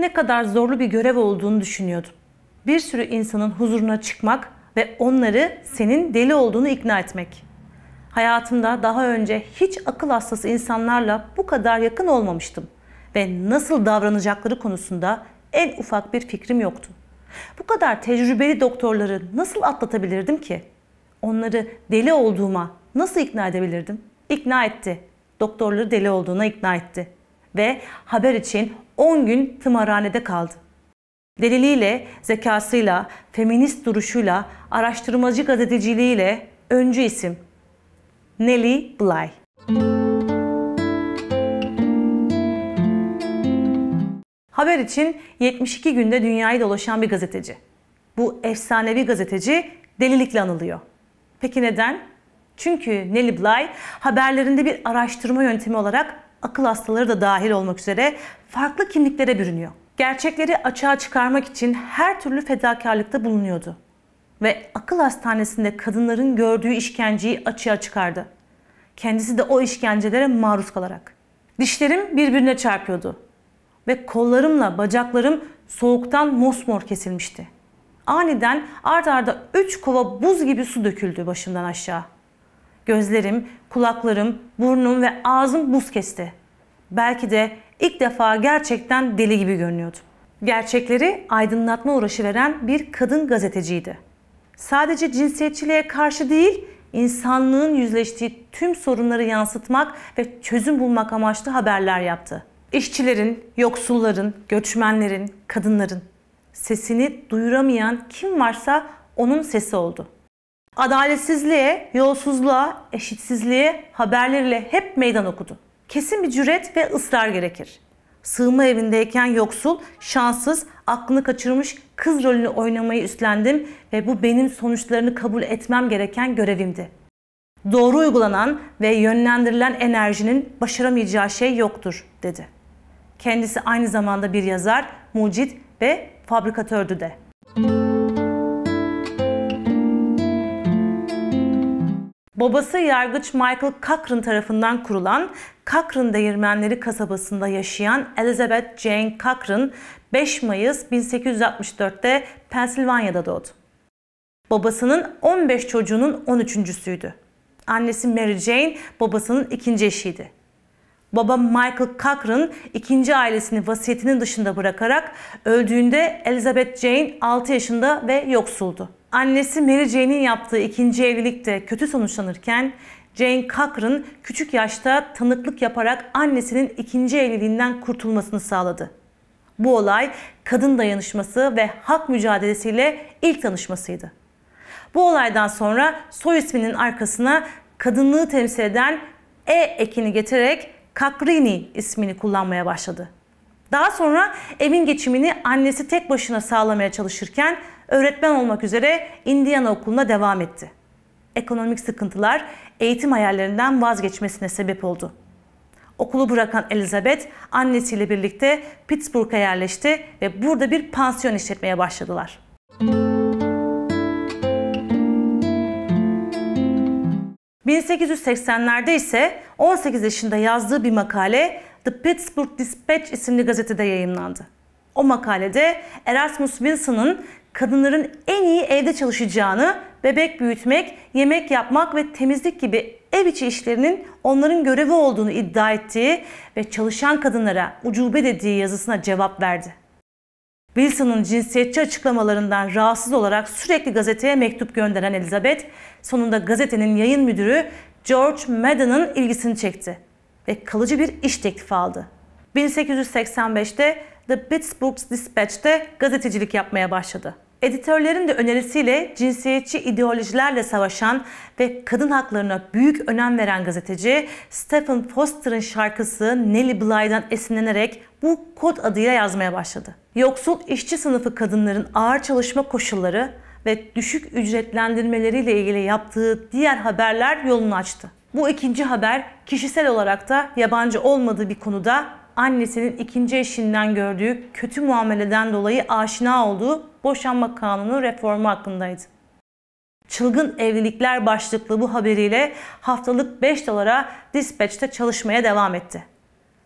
ne kadar zorlu bir görev olduğunu düşünüyordum. Bir sürü insanın huzuruna çıkmak ve onları senin deli olduğunu ikna etmek. Hayatımda daha önce hiç akıl hastası insanlarla bu kadar yakın olmamıştım ve nasıl davranacakları konusunda en ufak bir fikrim yoktu. Bu kadar tecrübeli doktorları nasıl atlatabilirdim ki? Onları deli olduğuma nasıl ikna edebilirdim? İkna etti. Doktorları deli olduğuna ikna etti ve haber için 10 gün tımarhanede kaldı. Deliliyle, zekasıyla, feminist duruşuyla, araştırmacı gazeteciliğiyle öncü isim. Nelly Bly. Haber için 72 günde dünyayı dolaşan bir gazeteci. Bu efsanevi gazeteci delilikle anılıyor. Peki neden? Çünkü Nelly Bly haberlerinde bir araştırma yöntemi olarak akıl hastaları da dahil olmak üzere farklı kimliklere bürünüyor. Gerçekleri açığa çıkarmak için her türlü fedakarlıkta bulunuyordu. Ve akıl hastanesinde kadınların gördüğü işkenceyi açığa çıkardı. Kendisi de o işkencelere maruz kalarak. Dişlerim birbirine çarpıyordu. Ve kollarımla bacaklarım soğuktan mosmor kesilmişti. Aniden art arda üç kova buz gibi su döküldü başımdan aşağı. Gözlerim, kulaklarım, burnum ve ağzım buz kesti. Belki de ilk defa gerçekten deli gibi görünüyordu. Gerçekleri aydınlatma uğraşı veren bir kadın gazeteciydi. Sadece cinsiyetçiliğe karşı değil, insanlığın yüzleştiği tüm sorunları yansıtmak ve çözüm bulmak amaçlı haberler yaptı. İşçilerin, yoksulların, göçmenlerin, kadınların sesini duyuramayan kim varsa onun sesi oldu. Adaletsizliğe, yolsuzluğa, eşitsizliğe haberleriyle hep meydan okudu kesin bir cüret ve ısrar gerekir. Sığınma evindeyken yoksul, şanssız, aklını kaçırmış kız rolünü oynamayı üstlendim ve bu benim sonuçlarını kabul etmem gereken görevimdi. Doğru uygulanan ve yönlendirilen enerjinin başaramayacağı şey yoktur, dedi. Kendisi aynı zamanda bir yazar, mucit ve fabrikatördü de. Babası yargıç Michael Cochran tarafından kurulan Cochran Değirmenleri kasabasında yaşayan Elizabeth Jane Cochran 5 Mayıs 1864'te Pensilvanya'da doğdu. Babasının 15 çocuğunun 13.süydü. Annesi Mary Jane babasının ikinci eşiydi. Baba Michael Cochran ikinci ailesini vasiyetinin dışında bırakarak öldüğünde Elizabeth Jane 6 yaşında ve yoksuldu. Annesi Mary Jane'in yaptığı ikinci evlilikte kötü sonuçlanırken Jane Cochran küçük yaşta tanıklık yaparak annesinin ikinci evliliğinden kurtulmasını sağladı. Bu olay kadın dayanışması ve hak mücadelesiyle ilk tanışmasıydı. Bu olaydan sonra soy isminin arkasına kadınlığı temsil eden E ekini getirerek Kakrini ismini kullanmaya başladı. Daha sonra evin geçimini annesi tek başına sağlamaya çalışırken öğretmen olmak üzere Indiana Okulu'na devam etti. Ekonomik sıkıntılar eğitim hayallerinden vazgeçmesine sebep oldu. Okulu bırakan Elizabeth annesiyle birlikte Pittsburgh'a yerleşti ve burada bir pansiyon işletmeye başladılar. Müzik 1880'lerde ise 18 yaşında yazdığı bir makale The Pittsburgh Dispatch isimli gazetede yayımlandı. O makalede Erasmus Wilson'ın kadınların en iyi evde çalışacağını, bebek büyütmek, yemek yapmak ve temizlik gibi ev içi işlerinin onların görevi olduğunu iddia ettiği ve çalışan kadınlara ucube dediği yazısına cevap verdi. Wilson'ın cinsiyetçi açıklamalarından rahatsız olarak sürekli gazeteye mektup gönderen Elizabeth, sonunda gazetenin yayın müdürü George Madden'ın ilgisini çekti ve kalıcı bir iş teklifi aldı. 1885'te The Pittsburgh Dispatch'te gazetecilik yapmaya başladı. Editörlerin de önerisiyle cinsiyetçi ideolojilerle savaşan ve kadın haklarına büyük önem veren gazeteci Stephen Foster'ın şarkısı Nellie Bly'dan esinlenerek bu kod adıyla yazmaya başladı. Yoksul işçi sınıfı kadınların ağır çalışma koşulları ve düşük ücretlendirmeleriyle ilgili yaptığı diğer haberler yolunu açtı. Bu ikinci haber kişisel olarak da yabancı olmadığı bir konuda annesinin ikinci eşinden gördüğü kötü muameleden dolayı aşina olduğu boşanma kanunu reformu hakkındaydı. Çılgın evlilikler başlıklı bu haberiyle haftalık 5 dolara Dispatch'te çalışmaya devam etti.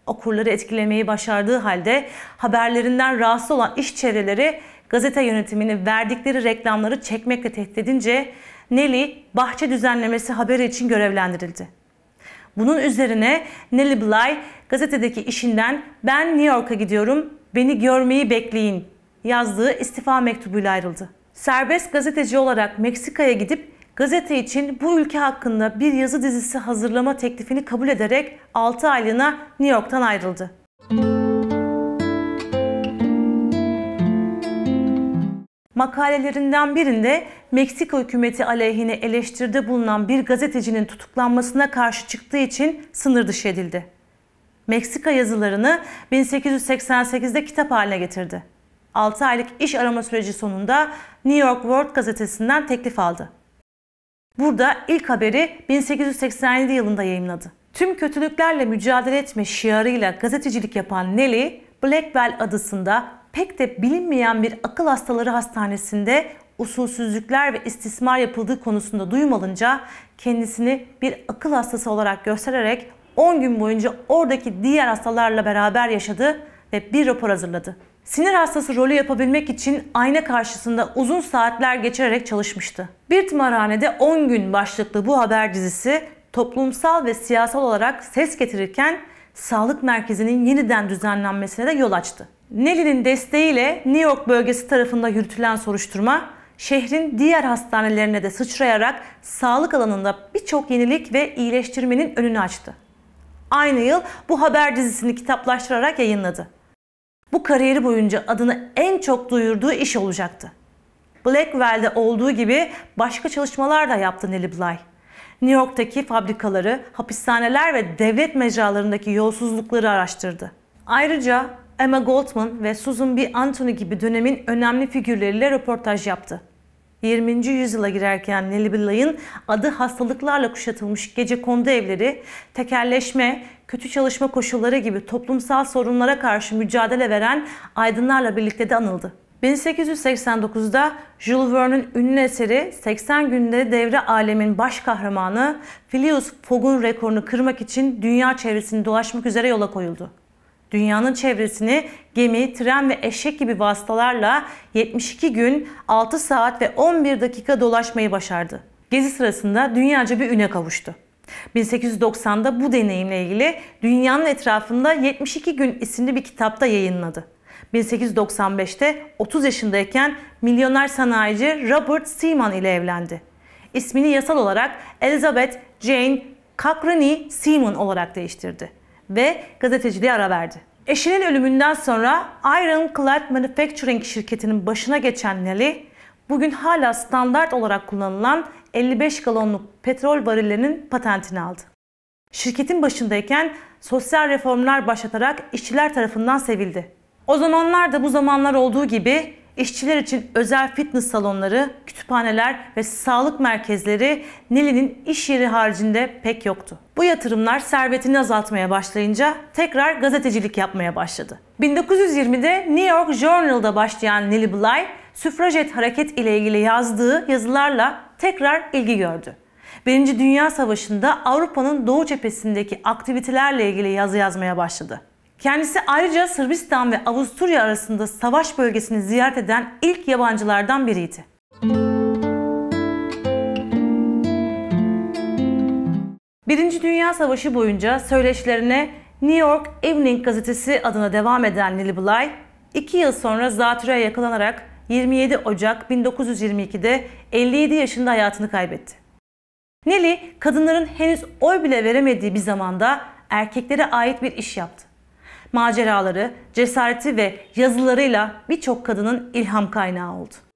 Okurları etkilemeyi başardığı halde haberlerinden rahatsız olan iş çevreleri gazete yönetimini verdikleri reklamları çekmekle tehdit edince Nelly bahçe düzenlemesi haberi için görevlendirildi. Bunun üzerine Nelly Bly gazetedeki işinden ben New York'a gidiyorum beni görmeyi bekleyin yazdığı istifa mektubuyla ayrıldı. Serbest gazeteci olarak Meksika'ya gidip gazete için bu ülke hakkında bir yazı dizisi hazırlama teklifini kabul ederek 6 aylığına New York'tan ayrıldı. makalelerinden birinde Meksika hükümeti aleyhine eleştirdi bulunan bir gazetecinin tutuklanmasına karşı çıktığı için sınır dışı edildi. Meksika yazılarını 1888'de kitap haline getirdi. 6 aylık iş arama süreci sonunda New York World gazetesinden teklif aldı. Burada ilk haberi 1887 yılında yayınladı. Tüm kötülüklerle mücadele etme şiarıyla gazetecilik yapan Nelly, Blackwell adasında pek de bilinmeyen bir akıl hastaları hastanesinde usulsüzlükler ve istismar yapıldığı konusunda duyum alınca kendisini bir akıl hastası olarak göstererek 10 gün boyunca oradaki diğer hastalarla beraber yaşadı ve bir rapor hazırladı. Sinir hastası rolü yapabilmek için ayna karşısında uzun saatler geçirerek çalışmıştı. Bir tımarhanede 10 gün başlıklı bu haber dizisi toplumsal ve siyasal olarak ses getirirken sağlık merkezinin yeniden düzenlenmesine de yol açtı. Nelly'nin desteğiyle New York bölgesi tarafında yürütülen soruşturma şehrin diğer hastanelerine de sıçrayarak sağlık alanında birçok yenilik ve iyileştirmenin önünü açtı. Aynı yıl bu haber dizisini kitaplaştırarak yayınladı. Bu kariyeri boyunca adını en çok duyurduğu iş olacaktı. Blackwell'de olduğu gibi başka çalışmalar da yaptı Nelly Bly. New York'taki fabrikaları, hapishaneler ve devlet mecralarındaki yolsuzlukları araştırdı. Ayrıca Emma Goldman ve Susan B. Anthony gibi dönemin önemli figürleriyle röportaj yaptı. 20. yüzyıla girerken Nelly Bly'ın adı hastalıklarla kuşatılmış gece kondu evleri, tekerleşme, kötü çalışma koşulları gibi toplumsal sorunlara karşı mücadele veren aydınlarla birlikte de anıldı. 1889'da Jules Verne'in ünlü eseri 80 günde devre alemin baş kahramanı Phileas Fogg'un rekorunu kırmak için dünya çevresini dolaşmak üzere yola koyuldu. Dünyanın çevresini gemi, tren ve eşek gibi vasıtalarla 72 gün, 6 saat ve 11 dakika dolaşmayı başardı. Gezi sırasında dünyaca bir üne kavuştu. 1890'da bu deneyimle ilgili Dünyanın Etrafında 72 Gün isimli bir kitapta yayınladı. 1895'te 30 yaşındayken milyoner sanayici Robert Seaman ile evlendi. İsmini yasal olarak Elizabeth Jane Cochrane Seaman olarak değiştirdi ve gazeteciliğe ara verdi. Eşinin ölümünden sonra Iron Clad Manufacturing şirketinin başına geçen Nelly, bugün hala standart olarak kullanılan 55 galonluk petrol varillerinin patentini aldı. Şirketin başındayken sosyal reformlar başlatarak işçiler tarafından sevildi. O zamanlar da bu zamanlar olduğu gibi işçiler için özel fitness salonları, kütüphaneler ve sağlık merkezleri Nili'nin iş yeri haricinde pek yoktu. Bu yatırımlar servetini azaltmaya başlayınca tekrar gazetecilik yapmaya başladı. 1920'de New York Journal'da başlayan Nellie Bly, süfrajet hareket ile ilgili yazdığı yazılarla tekrar ilgi gördü. Birinci Dünya Savaşı'nda Avrupa'nın doğu cephesindeki aktivitelerle ilgili yazı yazmaya başladı. Kendisi ayrıca Sırbistan ve Avusturya arasında savaş bölgesini ziyaret eden ilk yabancılardan biriydi. Birinci Dünya Savaşı boyunca söyleşilerine New York Evening gazetesi adına devam eden Lily Bly, iki yıl sonra zatürreye yakalanarak 27 Ocak 1922'de 57 yaşında hayatını kaybetti. Nelly, kadınların henüz oy bile veremediği bir zamanda erkeklere ait bir iş yaptı maceraları, cesareti ve yazılarıyla birçok kadının ilham kaynağı oldu.